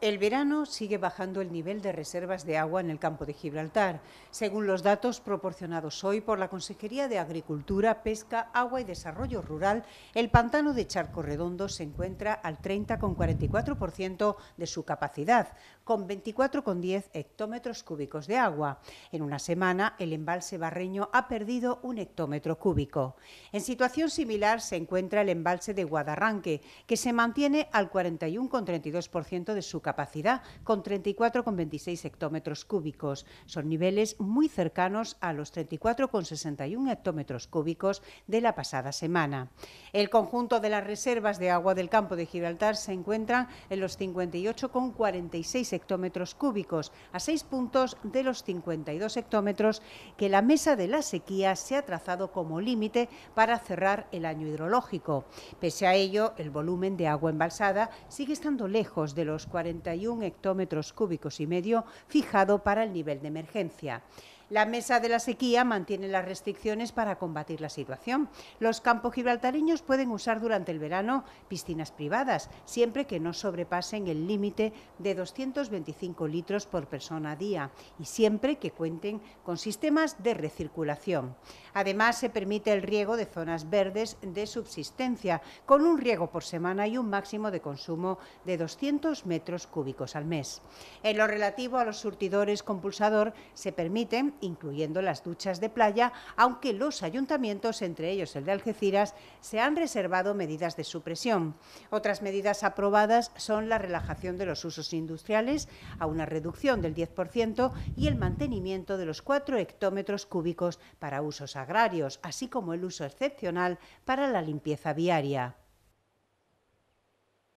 El verano sigue bajando el nivel de reservas de agua en el campo de Gibraltar. Según los datos proporcionados hoy por la Consejería de Agricultura, Pesca, Agua y Desarrollo Rural, el pantano de Charco Redondo se encuentra al 30,44% de su capacidad, con 24,10 hectómetros cúbicos de agua. En una semana, el embalse barreño ha perdido un hectómetro cúbico. En situación similar se encuentra el embalse de Guadarranque, que se mantiene al 41,32% de su capacidad capacidad, con 34,26 hectómetros cúbicos. Son niveles muy cercanos a los 34,61 hectómetros cúbicos de la pasada semana. El conjunto de las reservas de agua del campo de Gibraltar se encuentran en los 58,46 hectómetros cúbicos, a seis puntos de los 52 hectómetros que la mesa de la sequía se ha trazado como límite para cerrar el año hidrológico. Pese a ello, el volumen de agua embalsada sigue estando lejos de los 40 31 hectómetros cúbicos y medio fijado para el nivel de emergencia. La Mesa de la Sequía mantiene las restricciones para combatir la situación. Los campos gibraltariños pueden usar durante el verano piscinas privadas, siempre que no sobrepasen el límite de 225 litros por persona a día y siempre que cuenten con sistemas de recirculación. Además, se permite el riego de zonas verdes de subsistencia, con un riego por semana y un máximo de consumo de 200 metros cúbicos al mes. En lo relativo a los surtidores con pulsador, se permiten incluyendo las duchas de playa, aunque los ayuntamientos, entre ellos el de Algeciras, se han reservado medidas de supresión. Otras medidas aprobadas son la relajación de los usos industriales a una reducción del 10% y el mantenimiento de los 4 hectómetros cúbicos para usos agrarios, así como el uso excepcional para la limpieza viaria.